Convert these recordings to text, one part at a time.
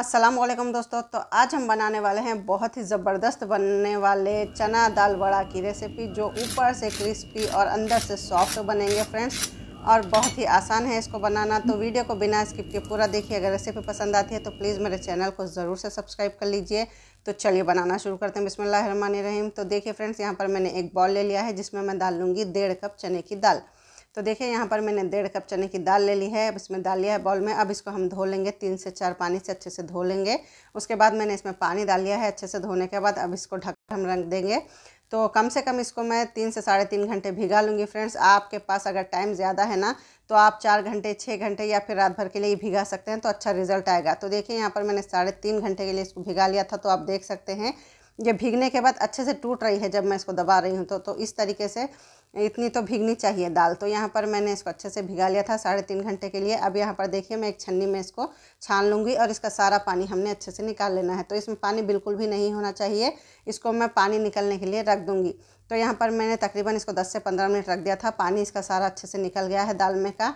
अस्सलाम वालेकुम दोस्तों तो आज हम बनाने वाले हैं बहुत ही ज़बरदस्त बनने वाले चना दाल बड़ा की रेसिपी जो ऊपर से क्रिस्पी और अंदर से सॉफ्ट बनेंगे फ्रेंड्स और बहुत ही आसान है इसको बनाना तो वीडियो को बिना स्किप के पूरा देखिए अगर रेसिपी पसंद आती है तो प्लीज़ मेरे चैनल को ज़रूर से सब्सक्राइब कर लीजिए तो चलिए बनाना शुरू करते हैं बिसमिल्ल रहीम तो देखिए फ्रेंड्स यहाँ पर मैंने एक बॉल ले लिया है जिसमें मैं डाल लूँगी डेढ़ कप चने की दाल तो देखिए यहाँ पर मैंने डेढ़ कप चने की दाल ले ली है अब इसमें डाल लिया है बॉल में अब इसको हम धो लेंगे तीन से चार पानी से अच्छे से धो लेंगे उसके बाद मैंने इसमें पानी डाल लिया है अच्छे से धोने के बाद अब इसको ढक हम रख देंगे तो कम से कम इसको मैं तीन से साढ़े तीन घंटे भिगा लूँगी फ्रेंड्स आपके पास अगर टाइम ज़्यादा है ना तो आप चार घंटे छः घंटे या फिर रात भर के लिए ही भिगा सकते हैं तो अच्छा रिजल्ट आएगा तो देखिए यहाँ पर मैंने साढ़े तीन घंटे के लिए इसको भिगा लिया था तो आप देख सकते हैं ये भीगने के बाद अच्छे से टूट रही है जब मैं इसको दबा रही हूँ तो तो इस तरीके से इतनी तो भीगनी चाहिए दाल तो यहाँ पर मैंने इसको अच्छे से भिगा लिया था साढ़े तीन घंटे के लिए अब यहाँ पर देखिए मैं एक छन्नी में इसको छान लूँगी और इसका सारा पानी हमने अच्छे से निकाल लेना है तो इसमें पानी बिल्कुल भी नहीं होना चाहिए इसको मैं पानी निकलने के लिए रख दूँगी तो यहाँ पर मैंने तकरीबन इसको दस से पंद्रह मिनट रख दिया था पानी इसका सारा अच्छे से निकल गया है दाल में का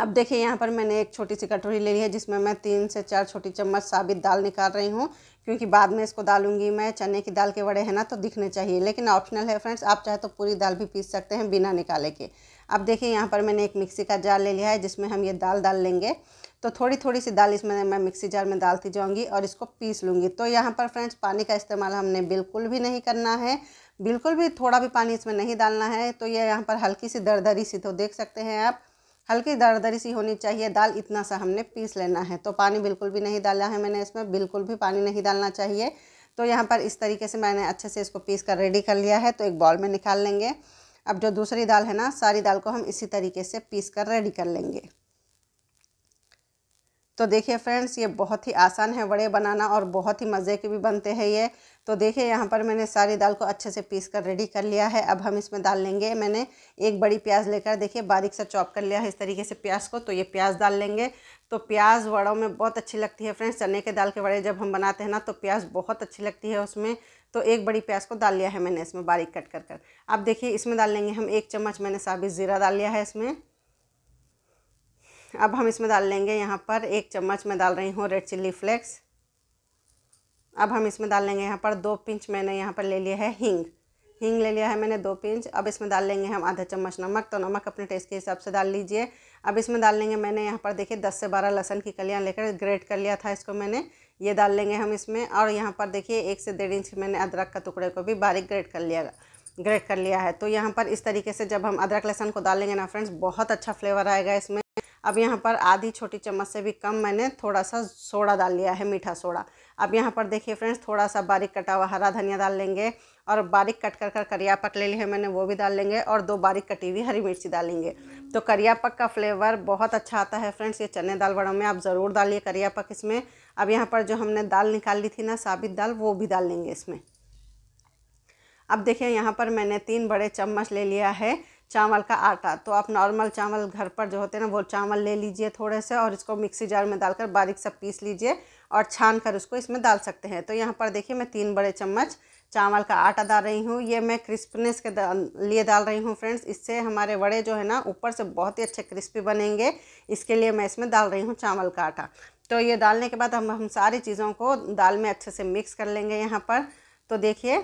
अब देखिए यहाँ पर मैंने एक छोटी सी कटोरी ले ली है जिसमें मैं तीन से चार छोटी चम्मच साबित दाल निकाल रही हूँ क्योंकि बाद में इसको डालूंगी मैं चने की दाल के बड़े हैं ना तो दिखने चाहिए लेकिन ऑप्शनल है फ्रेंड्स आप चाहे तो पूरी दाल भी पीस सकते हैं बिना निकाले के अब देखिए यहाँ पर मैंने एक मिक्सी का जार ले लिया है जिसमें हम ये दाल डाल लेंगे तो थोड़ी थोड़ी सी दाल इसमें मैं मिक्सी जार में डालती जाऊँगी और इसको पीस लूँगी तो यहाँ पर फ्रेंड्स पानी का इस्तेमाल हमने बिल्कुल भी नहीं करना है बिल्कुल भी थोड़ा भी पानी इसमें नहीं डालना है तो ये यहाँ पर हल्की सी दरदरी सी तो देख सकते हैं आप हल्की दरदरी सी होनी चाहिए दाल इतना सा हमने पीस लेना है तो पानी बिल्कुल भी नहीं डाला है मैंने इसमें बिल्कुल भी पानी नहीं डालना चाहिए तो यहाँ पर इस तरीके से मैंने अच्छे से इसको पीस कर रेडी कर लिया है तो एक बॉल में निकाल लेंगे अब जो दूसरी दाल है ना सारी दाल को हम इसी तरीके से पीस कर रेडी कर लेंगे तो देखिए फ्रेंड्स ये बहुत ही आसान है वड़े बनाना और बहुत ही मज़े के भी बनते हैं ये तो देखिए यहाँ पर मैंने सारी दाल को अच्छे से पीस कर रेडी कर लिया है अब हम इसमें डाल लेंगे मैंने एक बड़ी प्याज लेकर देखिए बारीक सा चॉप कर लिया है इस तरीके से प्याज को तो ये प्याज डाल लेंगे तो प्याज वड़ों में बहुत अच्छी लगती है फ्रेंड्स चने के दाल के वड़े जब हम बनाते हैं ना तो प्याज बहुत अच्छी लगती है उसमें तो एक बड़ी प्याज को डाल लिया है मैंने इसमें बारीक कट कर कर अब देखिए इसमें डाल लेंगे हम एक चम्मच मैंने साबित ज़ीरा डाल लिया है इसमें अब हम इसमें डाल लेंगे यहाँ पर एक चम्मच मैं डाल रही हूँ रेड चिल्ली फ्लेक्स अब हम इसमें डाल लेंगे यहाँ पर दो पिंच मैंने यहाँ पर ले लिया है हींग हींग ले लिया है मैंने दो पिंच अब इसमें डाल लेंगे हम आधा चम्मच नमक तो नमक अपने टेस्ट के हिसाब से डाल लीजिए अब इसमें डाल लेंगे मैंने यहाँ पर देखिए दस से बारह लहसन की कलियाँ लेकर ग्रेट कर लिया था इसको मैंने ये डाल लेंगे हम इसमें और यहाँ पर देखिए एक से डेढ़ इंच मैंने अदरक का टुकड़े को भी बारीक ग्रेट कर लिया ग्रेट कर लिया है तो यहाँ पर इस तरीके से जब हम अदरक लहसन को डालेंगे ना फ्रेंड्स बहुत अच्छा फ्लेवर आएगा इसमें अब यहाँ पर आधी छोटी चम्मच से भी कम मैंने थोड़ा सा सोडा डाल लिया है मीठा सोडा अब यहाँ पर देखिए फ्रेंड्स थोड़ा सा बारीक कटा हुआ हरा धनिया डाल लेंगे और बारीक कट कर कर करिया पक ले लिया है मैंने वो भी डाल लेंगे और दो बारीक कटी हुई हरी मिर्ची डालेंगे तो करिया पक का फ्लेवर बहुत अच्छा आता है फ्रेंड्स ये चने दाल बड़ों में आप ज़रूर डालिए करिया पक इसमें अब यहाँ पर जो हमने दाल निकाल ली थी ना साबित दाल वो भी डाल लेंगे इसमें अब देखिए यहाँ पर मैंने तीन बड़े चम्मच ले लिया है चावल का आटा तो आप नॉर्मल चावल घर पर जो होते हैं ना वो चावल ले लीजिए थोड़े से और इसको मिक्सी जार में डालकर बारीक सा पीस लीजिए और छान कर उसको इसमें डाल सकते हैं तो यहाँ पर देखिए मैं तीन बड़े चम्मच चावल का आटा डाल रही हूँ ये मैं क्रिस्पनेस के लिए डाल रही हूँ फ्रेंड्स इससे हमारे वड़े जो है ना ऊपर से बहुत ही अच्छे क्रिस्पी बनेंगे इसके लिए मैं इसमें डाल रही हूँ चावल का आटा तो ये डालने के बाद हम हम सारी चीज़ों को दाल में अच्छे से मिक्स कर लेंगे यहाँ पर तो देखिए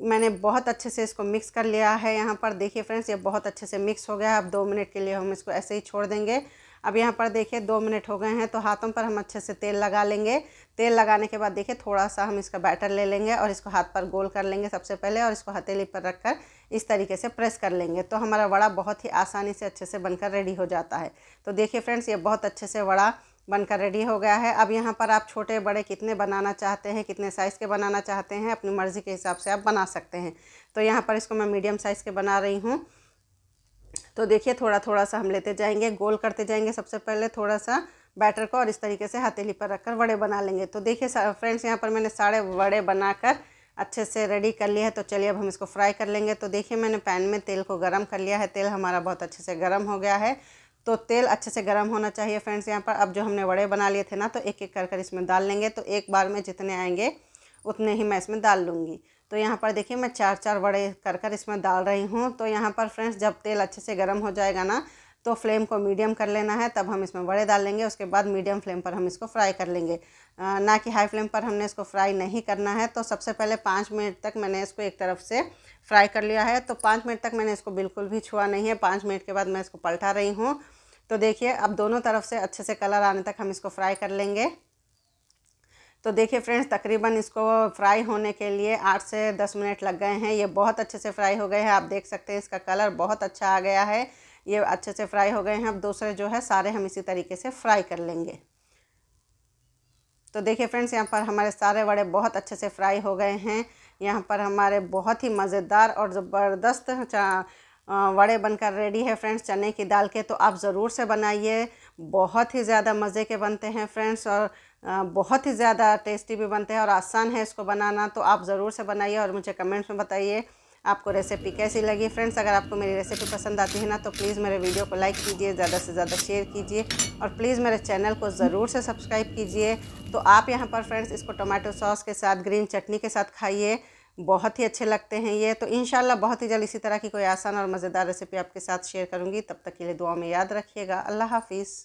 मैंने बहुत अच्छे से इसको मिक्स कर लिया है यहाँ पर देखिए फ्रेंड्स ये बहुत अच्छे से मिक्स हो गया है अब दो मिनट के लिए हम इसको ऐसे ही छोड़ देंगे अब यहाँ पर देखिए दो मिनट हो गए हैं तो हाथों पर हम अच्छे से तेल लगा लेंगे तेल लगाने के बाद देखिए थोड़ा सा हम इसका बैटर ले लेंगे और इसको हाथ पर गोल कर लेंगे सबसे पहले और इसको हथेली पर रख कर इस तरीके से प्रेस कर लेंगे तो हमारा वड़ा बहुत ही आसानी से अच्छे से बनकर रेडी हो जाता है तो देखिए फ्रेंड्स ये बहुत अच्छे से वड़ा बनकर रेडी हो गया है अब यहाँ पर आप छोटे बड़े कितने बनाना चाहते हैं कितने साइज़ के बनाना चाहते हैं अपनी मर्ज़ी के हिसाब से आप बना सकते हैं तो यहाँ पर इसको मैं मीडियम साइज़ के बना रही हूँ तो देखिए थोड़ा थोड़ा सा हम लेते जाएंगे गोल करते जाएंगे सबसे पहले थोड़ा सा बैटर को और इस तरीके से हथेली पर रखकर वड़े बना लेंगे तो देखिए फ्रेंड्स यहाँ पर मैंने सारे वड़े बनाकर अच्छे से रेडी कर लिया है तो चलिए अब हम इसको फ्राई कर लेंगे तो देखिए मैंने पैन में तेल को गरम कर लिया है तेल हमारा बहुत अच्छे से गरम हो गया है तो तेल अच्छे से गर्म होना चाहिए फ्रेंड्स यहाँ पर अब जो हमने वड़े बना लिए थे ना तो एक एक कर कर इसमें डाल लेंगे तो एक बार में जितने आएंगे उतने ही मैं इसमें डाल लूँगी तो यहाँ पर देखिए मैं चार चार वड़े कर कर इसमें डाल रही हूँ तो यहाँ पर फ्रेंड्स जब तेल अच्छे से गर्म हो जाएगा ना तो फ्लेम को मीडियम कर लेना है तब हम इसमें वड़े डाल लेंगे उसके बाद मीडियम फ्लेम पर हम इसको फ्राई कर लेंगे ना कि हाई फ्लेम पर हमने इसको फ्राई नहीं करना है तो सबसे पहले पाँच मिनट तक मैंने इसको एक तरफ से फ्राई कर लिया है तो पाँच मिनट तक मैंने इसको बिल्कुल भी छुआ नहीं है पाँच मिनट के बाद मैं इसको पलटा रही हूँ तो देखिए अब दोनों तरफ से अच्छे से कलर आने तक हम इसको फ्राई कर लेंगे तो देखिए फ्रेंड्स तकरीबन इसको फ्राई होने के लिए आठ से दस मिनट लग गए हैं ये बहुत अच्छे से फ्राई हो गए हैं आप देख सकते हैं इसका कलर बहुत अच्छा आ गया है ये अच्छे से फ्राई हो गए हैं अब दूसरे जो है सारे हम इसी तरीके से फ्राई कर लेंगे तो देखिए फ्रेंड्स यहाँ पर हमारे सारे वड़े बहुत अच्छे से फ्राई हो गए हैं यहाँ पर हमारे बहुत ही मज़ेदार और ज़बरदस्त वड़े बनकर रेडी है फ्रेंड्स चने की दाल के तो आप ज़रूर से बनाइए बहुत ही ज़्यादा मज़े के बनते हैं फ्रेंड्स और बहुत ही ज़्यादा टेस्टी भी बनते हैं और आसान है इसको बनाना तो आप ज़रूर से बनाइए और मुझे कमेंट्स में बताइए आपको रेसिपी कैसी लगी फ्रेंड्स अगर आपको मेरी रेसिपी पसंद आती है ना तो प्लीज़ मेरे वीडियो को लाइक कीजिए ज़्यादा से ज़्यादा शेयर कीजिए और प्लीज़ मेरे चैनल को ज़रूर से सब्सक्राइब कीजिए तो आप यहाँ पर फ्रेंड्स इसको टोमेटो सॉस के साथ ग्रीन चटनी के साथ खाइए बहुत ही अच्छे लगते हैं ये तो इन बहुत ही जल्द इसी तरह की कोई आसान और मज़ेदार रेसिपी आपके साथ शेयर करूँगी तब तक के लिए दुआ में याद रखिएगा अल्लाह हाफिज़